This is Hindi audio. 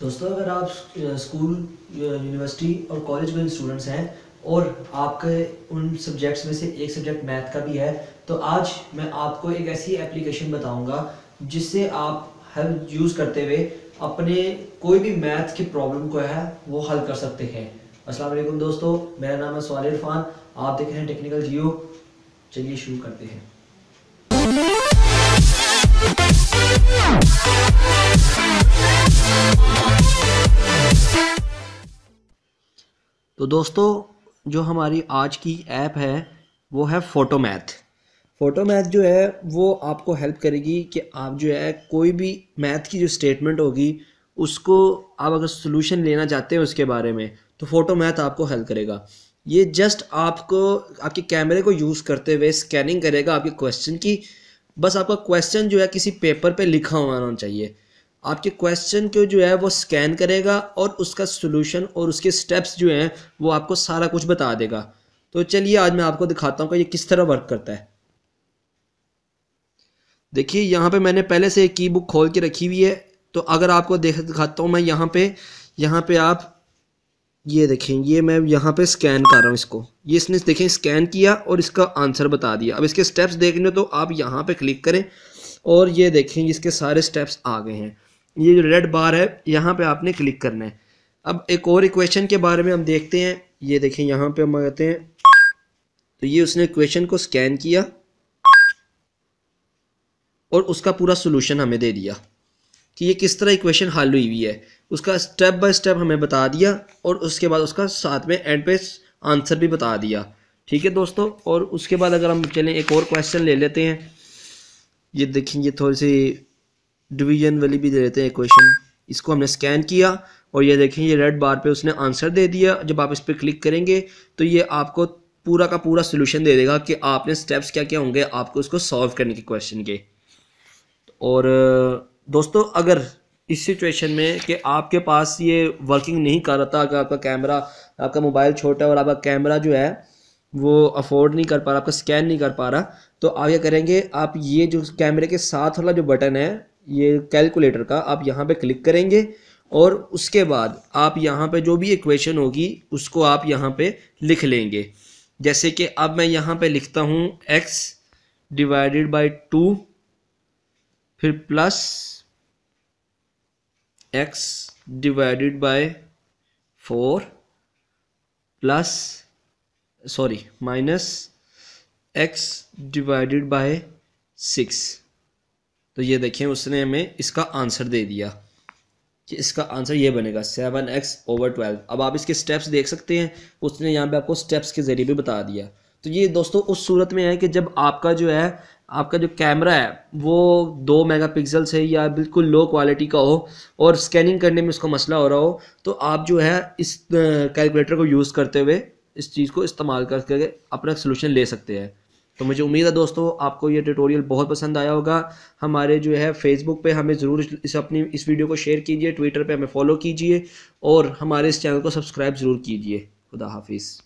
दोस्तों अगर आप स्कूल यूनिवर्सिटी और कॉलेज में स्टूडेंट्स हैं और आपके उन सब्जेक्ट्स में से एक सब्जेक्ट मैथ का भी है तो आज मैं आपको एक ऐसी एप्लीकेशन बताऊंगा जिससे आप हर यूज़ करते हुए अपने कोई भी मैथ की प्रॉब्लम को है वो हल कर सकते हैं अस्सलाम वालेकुम दोस्तों मेरा नाम है सवाल इरफान आप देख रहे हैं टेक्निकल जियो चलिए शुरू करते हैं तो दोस्तों जो हमारी आज की ऐप है वो है फ़ोटो मैथ फ़ोटो मैथ जो है वो आपको हेल्प करेगी कि आप जो है कोई भी मैथ की जो स्टेटमेंट होगी उसको आप अगर सोल्यूशन लेना चाहते हैं उसके बारे में तो फ़ोटो मैथ आपको हेल्प करेगा ये जस्ट आपको आपके कैमरे को यूज़ करते हुए स्कैनिंग करेगा आपके क्वेश्चन की बस आपका क्वेश्चन जो है किसी पेपर पे लिखा होना चाहिए आपके क्वेश्चन को जो है वो स्कैन करेगा और उसका सोल्यूशन और उसके स्टेप्स जो हैं वो आपको सारा कुछ बता देगा तो चलिए आज मैं आपको दिखाता हूँ कि ये किस तरह वर्क करता है देखिए यहाँ पे मैंने पहले से एक की बुक खोल के रखी हुई है तो अगर आपको देख दिखाता हूँ मैं यहाँ पे यहाँ पे आप ये देखें ये मैं यहाँ पे स्कैन कर रहा हूँ इसको ये इसने देखें स्कैन किया और इसका आंसर बता दिया अब इसके स्टेप्स देखने तो आप यहाँ पे क्लिक करें और ये देखें इसके सारे स्टेप्स आ गए हैं ये जो रेड बार है यहाँ पे आपने क्लिक करना है अब एक और इक्वेशन के बारे में हम देखते हैं ये देखें यहाँ पे हम आते हैं तो ये उसने इक्वेशन को स्कैन किया और उसका पूरा सोल्यूशन हमें दे दिया कि ये किस तरह इक्वेशन हल हुई हुई है उसका स्टेप बाय स्टेप हमें बता दिया और उसके बाद उसका साथ में एंड पे आंसर भी बता दिया ठीक है दोस्तों और उसके बाद अगर हम चलें एक और क्वेश्चन ले लेते हैं ये देखेंगे थोड़ी सी डिवीजन वाली भी दे देते हैं क्वेश्चन इसको हमने स्कैन किया और ये देखें ये रेड बार पे उसने आंसर दे दिया जब आप इस पर क्लिक करेंगे तो ये आपको पूरा का पूरा सोल्यूशन दे देगा कि आपने स्टेप्स क्या क्या होंगे आपको उसको सॉल्व करने के क्वेश्चन के और दोस्तों अगर इस सिचुएशन में कि आपके पास ये वर्किंग नहीं कर रहा था अगर आपका कैमरा आपका मोबाइल छोटा है और आपका कैमरा जो है वो अफोर्ड नहीं कर पा रहा आपका स्कैन नहीं कर पा रहा तो आप ये करेंगे आप ये जो कैमरे के साथ वाला जो बटन है ये कैलकुलेटर का आप यहाँ पे क्लिक करेंगे और उसके बाद आप यहाँ पे जो भी इक्वेशन होगी उसको आप यहाँ पे लिख लेंगे जैसे कि अब मैं यहाँ पे लिखता हूँ एक्स डिवाइडेड बाई टू फिर plus x divided by four plus sorry minus x divided by six तो ये देखें उसने हमें इसका आंसर दे दिया कि इसका आंसर ये बनेगा सेवन एक्स ओवर ट्वेल्व अब आप इसके स्टेप्स देख सकते हैं उसने यहाँ पे आपको स्टेप्स के ज़रिए भी बता दिया तो ये दोस्तों उस सूरत में है कि जब आपका जो है आपका जो कैमरा है वो दो मेगापिक्सल से या बिल्कुल लो क्वालिटी का हो और स्कैनिंग करने में उसका मसला हो रहा हो तो आप जो है इस कैलकुलेटर को यूज़ करते हुए इस चीज़ को इस्तेमाल करके अपना सोल्यूशन ले सकते हैं तो मुझे उम्मीद है दोस्तों आपको ये ट्यूटोरियल बहुत पसंद आया होगा हमारे जो है फेसबुक पे हमें ज़रूर इस अपनी इस वीडियो को शेयर कीजिए ट्विटर पे हमें फॉलो कीजिए और हमारे इस चैनल को सब्सक्राइब ज़रूर कीजिए खुदा हाफिज़